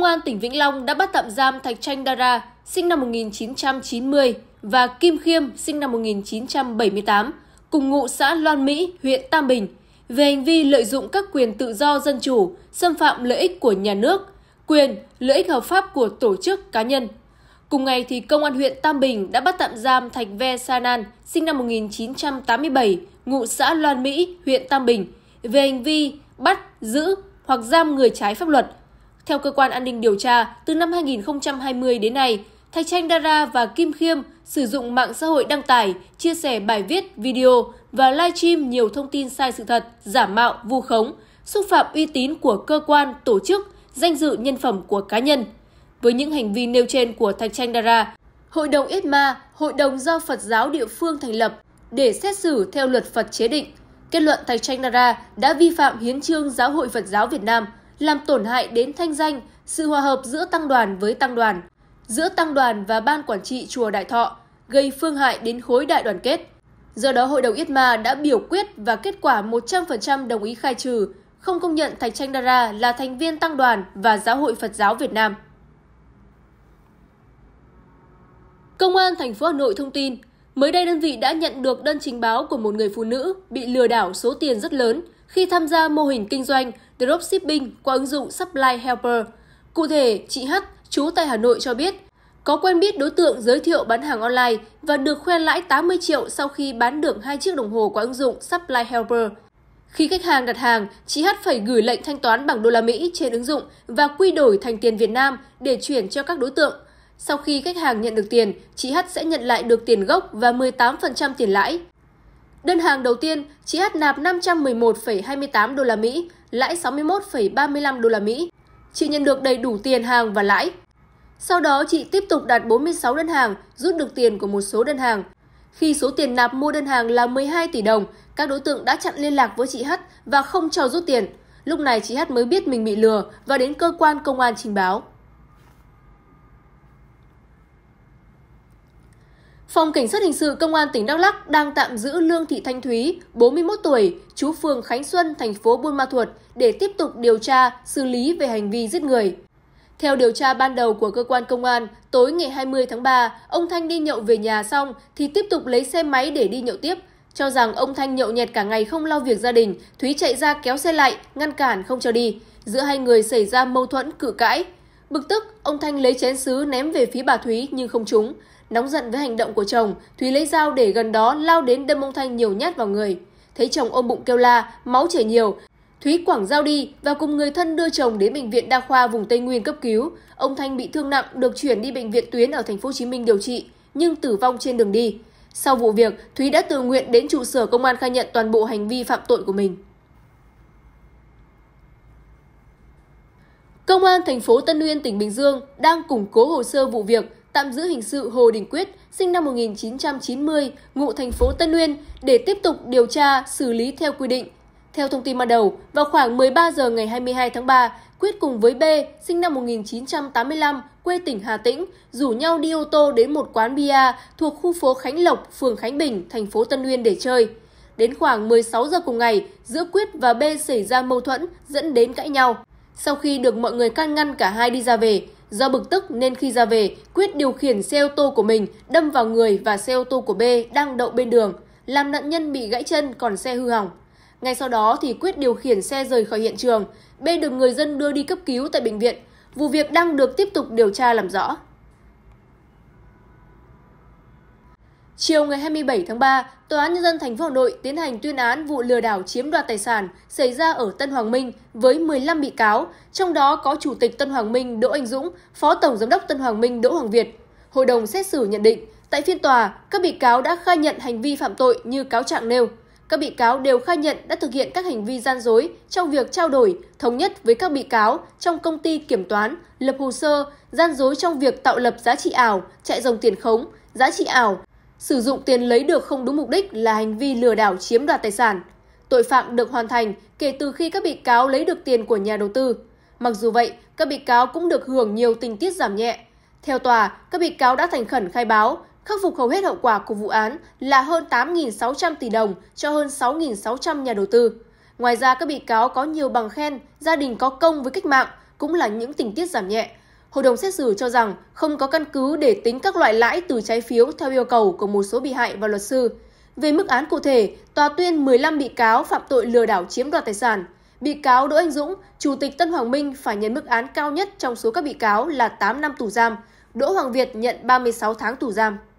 Công an tỉnh Vĩnh Long đã bắt tạm giam Thạch Chanh Dara, sinh năm 1990 và Kim Khiêm, sinh năm 1978, cùng ngụ xã Loan Mỹ, huyện Tam Bình, về hành vi lợi dụng các quyền tự do dân chủ, xâm phạm lợi ích của nhà nước, quyền, lợi ích hợp pháp của tổ chức cá nhân. Cùng ngày, thì Công an huyện Tam Bình đã bắt tạm giam Thạch Ve Sanan, sinh năm 1987, ngụ xã Loan Mỹ, huyện Tam Bình, về hành vi bắt, giữ hoặc giam người trái pháp luật – theo cơ quan an ninh điều tra, từ năm 2020 đến nay, Thạch Chanh Dara và Kim Khiêm sử dụng mạng xã hội đăng tải, chia sẻ bài viết, video và livestream nhiều thông tin sai sự thật, giả mạo, vu khống, xúc phạm uy tín của cơ quan, tổ chức, danh dự nhân phẩm của cá nhân. Với những hành vi nêu trên của Thạch Chanh Dara, Hội đồng Itma, hội đồng do Phật giáo địa phương thành lập để xét xử theo luật Phật chế định. Kết luận Thạch Chanh Dara đã vi phạm hiến trương Giáo hội Phật giáo Việt Nam – làm tổn hại đến thanh danh, sự hòa hợp giữa tăng đoàn với tăng đoàn, giữa tăng đoàn và ban quản trị chùa Đại Thọ, gây phương hại đến khối đại đoàn kết. Do đó, Hội đồng Yết Ma đã biểu quyết và kết quả 100% đồng ý khai trừ, không công nhận Thạch Chanh Dara là thành viên tăng đoàn và Giáo hội Phật giáo Việt Nam. Công an thành phố Hà Nội thông tin, mới đây đơn vị đã nhận được đơn trình báo của một người phụ nữ bị lừa đảo số tiền rất lớn – khi tham gia mô hình kinh doanh dropshipping qua ứng dụng Supply Helper. Cụ thể, chị H, chú tại Hà Nội cho biết, có quen biết đối tượng giới thiệu bán hàng online và được khoe lãi 80 triệu sau khi bán được hai chiếc đồng hồ qua ứng dụng Supply Helper. Khi khách hàng đặt hàng, chị H phải gửi lệnh thanh toán bằng đô la Mỹ trên ứng dụng và quy đổi thành tiền Việt Nam để chuyển cho các đối tượng. Sau khi khách hàng nhận được tiền, chị H sẽ nhận lại được tiền gốc và 18% tiền lãi. Đơn hàng đầu tiên, chị H nạp 511,28 đô la Mỹ, lãi 61,35 đô la Mỹ. Chị nhận được đầy đủ tiền hàng và lãi. Sau đó chị tiếp tục đặt 46 đơn hàng, rút được tiền của một số đơn hàng. Khi số tiền nạp mua đơn hàng là 12 tỷ đồng, các đối tượng đã chặn liên lạc với chị H và không cho rút tiền. Lúc này chị H mới biết mình bị lừa và đến cơ quan công an trình báo. Phòng Cảnh sát Hình sự Công an tỉnh Đắk Lắc đang tạm giữ Lương Thị Thanh Thúy, 41 tuổi, chú phường Khánh Xuân, thành phố Buôn Ma Thuột để tiếp tục điều tra, xử lý về hành vi giết người. Theo điều tra ban đầu của cơ quan công an, tối ngày 20 tháng 3, ông Thanh đi nhậu về nhà xong thì tiếp tục lấy xe máy để đi nhậu tiếp. Cho rằng ông Thanh nhậu nhẹt cả ngày không lo việc gia đình, Thúy chạy ra kéo xe lại, ngăn cản không cho đi. Giữa hai người xảy ra mâu thuẫn cự cãi. Bực tức, ông Thanh lấy chén sứ ném về phía bà Thúy nhưng không trúng. Nóng giận với hành động của chồng, Thúy lấy dao để gần đó lao đến đâm ông Thanh nhiều nhát vào người. Thấy chồng ôm bụng kêu la, máu chảy nhiều, Thúy quảng dao đi và cùng người thân đưa chồng đến bệnh viện đa khoa vùng Tây Nguyên cấp cứu. Ông Thanh bị thương nặng được chuyển đi bệnh viện tuyến ở thành phố Hồ Chí Minh điều trị nhưng tử vong trên đường đi. Sau vụ việc, Thúy đã tự nguyện đến trụ sở công an khai nhận toàn bộ hành vi phạm tội của mình. Công an thành phố Tân Uyên, tỉnh Bình Dương đang củng cố hồ sơ vụ việc tạm giữ hình sự Hồ Đình Quyết, sinh năm 1990, ngụ thành phố Tân Uyên để tiếp tục điều tra, xử lý theo quy định. Theo thông tin ban đầu, vào khoảng 13 giờ ngày 22 tháng 3, Quyết cùng với B, sinh năm 1985, quê tỉnh Hà Tĩnh, rủ nhau đi ô tô đến một quán bia thuộc khu phố Khánh Lộc, phường Khánh Bình, thành phố Tân Uyên để chơi. Đến khoảng 16 giờ cùng ngày, giữa Quyết và B xảy ra mâu thuẫn dẫn đến cãi nhau. Sau khi được mọi người can ngăn cả hai đi ra về, Do bực tức nên khi ra về, Quyết điều khiển xe ô tô của mình đâm vào người và xe ô tô của B đang đậu bên đường, làm nạn nhân bị gãy chân còn xe hư hỏng. Ngay sau đó thì Quyết điều khiển xe rời khỏi hiện trường, B được người dân đưa đi cấp cứu tại bệnh viện. Vụ việc đang được tiếp tục điều tra làm rõ. Chiều ngày 27 tháng 3, Tòa án Nhân dân thành phố Hà Nội tiến hành tuyên án vụ lừa đảo chiếm đoạt tài sản xảy ra ở Tân Hoàng Minh với 15 bị cáo, trong đó có Chủ tịch Tân Hoàng Minh Đỗ Anh Dũng, Phó Tổng Giám đốc Tân Hoàng Minh Đỗ Hoàng Việt. Hội đồng xét xử nhận định, tại phiên tòa, các bị cáo đã khai nhận hành vi phạm tội như cáo trạng nêu. Các bị cáo đều khai nhận đã thực hiện các hành vi gian dối trong việc trao đổi, thống nhất với các bị cáo trong công ty kiểm toán, lập hồ sơ, gian dối trong việc tạo lập giá trị ảo, chạy dòng tiền khống, giá trị ảo, Sử dụng tiền lấy được không đúng mục đích là hành vi lừa đảo chiếm đoạt tài sản. Tội phạm được hoàn thành kể từ khi các bị cáo lấy được tiền của nhà đầu tư. Mặc dù vậy, các bị cáo cũng được hưởng nhiều tình tiết giảm nhẹ. Theo tòa, các bị cáo đã thành khẩn khai báo, khắc phục hầu hết hậu quả của vụ án là hơn 8.600 tỷ đồng cho hơn 6.600 nhà đầu tư. Ngoài ra, các bị cáo có nhiều bằng khen, gia đình có công với cách mạng cũng là những tình tiết giảm nhẹ, hội đồng xét xử cho rằng không có căn cứ để tính các loại lãi từ trái phiếu theo yêu cầu của một số bị hại và luật sư. Về mức án cụ thể, tòa tuyên 15 bị cáo phạm tội lừa đảo chiếm đoạt tài sản. Bị cáo Đỗ Anh Dũng, Chủ tịch Tân Hoàng Minh phải nhận mức án cao nhất trong số các bị cáo là 8 năm tù giam. Đỗ Hoàng Việt nhận 36 tháng tù giam.